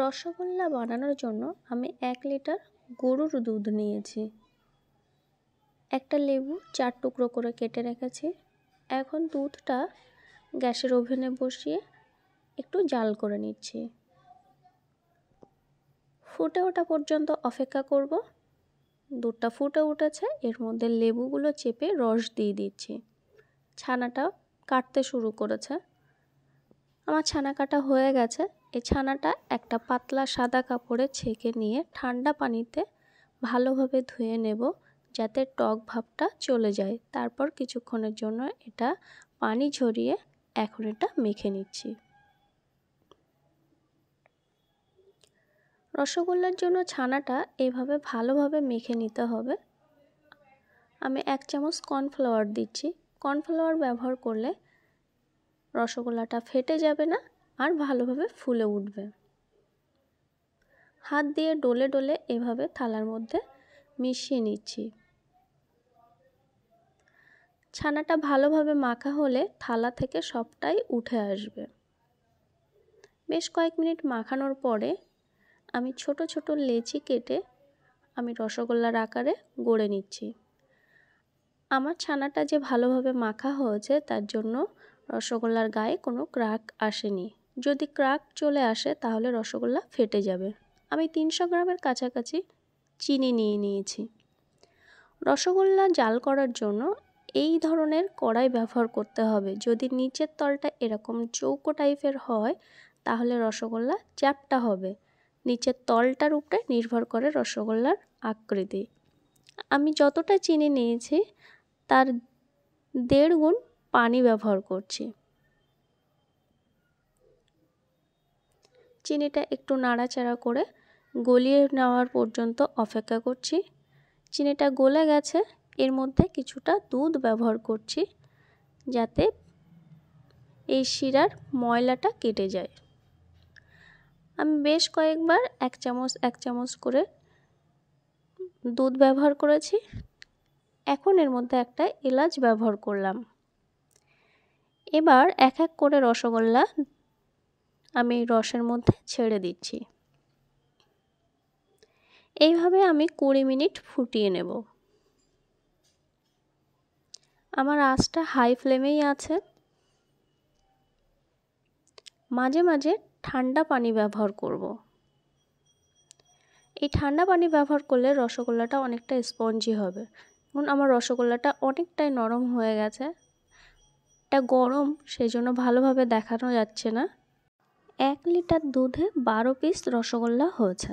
রসগোল্লা বানানোর জন্য আমি এক লিটার গরুর দুধ নিয়েছি একটা লেবু চার টুকরো করে কেটে রেখেছি এখন দুধটা গ্যাসের ওভেনে বসিয়ে একটু জাল করে নিচ্ছি ফুটে ওঠা পর্যন্ত অপেক্ষা করব দুধটা ফুটে উঠেছে এর মধ্যে লেবুগুলো চেপে রস দিয়ে দিচ্ছি ছানাটা কাটতে শুরু করেছে আমার ছানা কাটা হয়ে গেছে এই ছানাটা একটা পাতলা সাদা কাপড়ে ছেঁকে নিয়ে ঠান্ডা পানিতে ভালোভাবে ধুয়ে নেব যাতে টক ভাবটা চলে যায় তারপর কিছুক্ষণের জন্য এটা পানি ঝরিয়ে এখন এটা মেখে নিচ্ছি রসগোল্লার জন্য ছানাটা এভাবে ভালোভাবে মেখে নিতে হবে আমি এক চামচ কর্নফ্লাওয়ার দিচ্ছি কর্নফ্লাওয়ার ব্যবহার করলে রসগোল্লাটা ফেটে যাবে না আর ভালোভাবে ফুলে উঠবে হাত দিয়ে ডলে ডলে এভাবে থালার মধ্যে মিশিয়ে নিচ্ছি ছানাটা ভালোভাবে মাখা হলে থালা থেকে সবটাই উঠে আসবে বেশ কয়েক মিনিট মাখানোর পরে আমি ছোট ছোট লেচি কেটে আমি রসগোল্লার আকারে গড়ে নিচ্ছি আমার ছানাটা যে ভালোভাবে মাখা হয়েছে তার জন্য রসগোল্লার গায়ে কোনো ক্রাক আসেনি যদি ক্রাক চলে আসে তাহলে রসগোল্লা ফেটে যাবে আমি তিনশো গ্রামের কাছাকাছি চিনি নিয়ে নিয়েছি রসগোল্লা জাল করার জন্য এই ধরনের কড়াই ব্যবহার করতে হবে যদি নিচের তলটা এরকম চৌকো টাইপের হয় তাহলে রসগোল্লা চ্যাপটা হবে নিচের তলটার উপরে নির্ভর করে রসগোল্লার আকৃতি আমি যতটা চিনি নিয়েছি তার দেড় গুণ পানি ব্যবহার করছি চিনিটা একটু নাড়াচাড়া করে গলিয়ে নেওয়ার পর্যন্ত অপেক্ষা করছি চিনিটা গলে গেছে এর মধ্যে কিছুটা দুধ ব্যবহার করছি যাতে এই শিরার ময়লাটা কেটে যায় আমি বেশ কয়েকবার এক চামচ এক চামচ করে দুধ ব্যবহার করেছি এখন এর মধ্যে একটা এলাচ ব্যবহার করলাম এবার এক এক করে রসগোল্লা আমি রসের মধ্যে ছেড়ে দিচ্ছি এইভাবে আমি কুড়ি মিনিট ফুটিয়ে নেব আমার আঁচটা হাই ফ্লেমেই আছে মাঝে মাঝে ঠান্ডা পানি ব্যবহার করব। এই ঠান্ডা পানি ব্যবহার করলে রসগোল্লাটা অনেকটা স্পঞ্জি হবে এবং আমার রসগোল্লাটা অনেকটাই নরম হয়ে গেছে অনেকটা গরম সেই জন্য ভালোভাবে দেখানো যাচ্ছে না এক লিটার দুধে বারো পিস রসগোল্লা হয়েছে